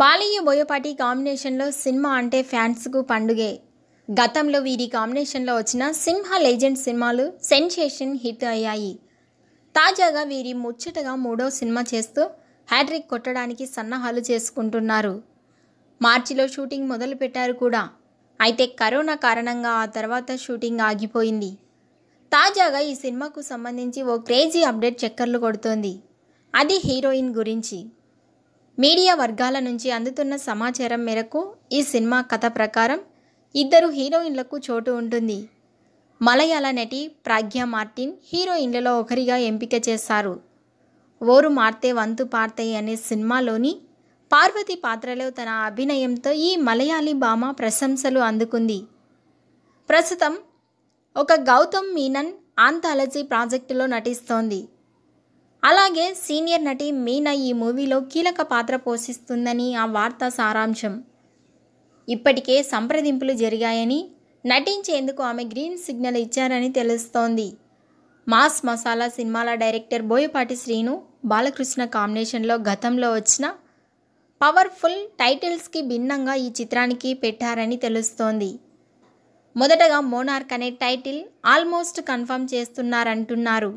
బాలయ్య బోయపాటి కాంబినేషన్లో సినిమా అంటే ఫ్యాన్స్కు పండుగే గతంలో వీరి కాంబినేషన్లో వచ్చిన సింహ లెజెండ్ సినిమాలు సెన్సేషన్ హిట్ అయ్యాయి తాజాగా వీరి ముచ్చటగా మూడో సినిమా చేస్తూ హ్యాట్రిక్ కొట్టడానికి సన్నాహాలు చేసుకుంటున్నారు మార్చిలో షూటింగ్ మొదలుపెట్టారు కూడా అయితే కరోనా కారణంగా ఆ తర్వాత షూటింగ్ ఆగిపోయింది తాజాగా ఈ సినిమాకు సంబంధించి ఓ క్రేజీ అప్డేట్ చక్కర్లు కొడుతోంది అది హీరోయిన్ గురించి మీడియా వర్గాల నుంచి అందుతున్న సమాచారం మేరకు ఈ సినిమా కథ ప్రకారం ఇద్దరు హీరోయిన్లకు చోటు ఉంటుంది మలయాళ నటి ప్రాజ్ఞ మార్టిన్ హీరోయిన్లలో ఒకరిగా ఎంపిక చేశారు ఓరు మార్తే వంతు పార్తే అనే సినిమాలోని పార్వతి పాత్రలో తన అభినయంతో ఈ మలయాళీ భామ ప్రశంసలు అందుకుంది ప్రస్తుతం ఒక గౌతమ్ మీనన్ ఆంతాలజీ ప్రాజెక్టులో నటిస్తోంది అలాగే సీనియర్ నటి మీనా ఈ మూవీలో కీలక పాత్ర పోషిస్తుందని ఆ వార్త సారాంశం ఇప్పటికే సంప్రదింపులు జరిగాయని నటించేందుకు ఆమె గ్రీన్ సిగ్నల్ ఇచ్చారని తెలుస్తోంది మాస్ మసాలా సినిమాల డైరెక్టర్ బోయపాటి శ్రీను బాలకృష్ణ కాంబినేషన్లో గతంలో వచ్చిన పవర్ఫుల్ టైటిల్స్కి భిన్నంగా ఈ చిత్రానికి పెట్టారని తెలుస్తోంది మొదటగా మోనార్క్ అనే టైటిల్ ఆల్మోస్ట్ కన్ఫర్మ్ చేస్తున్నారంటున్నారు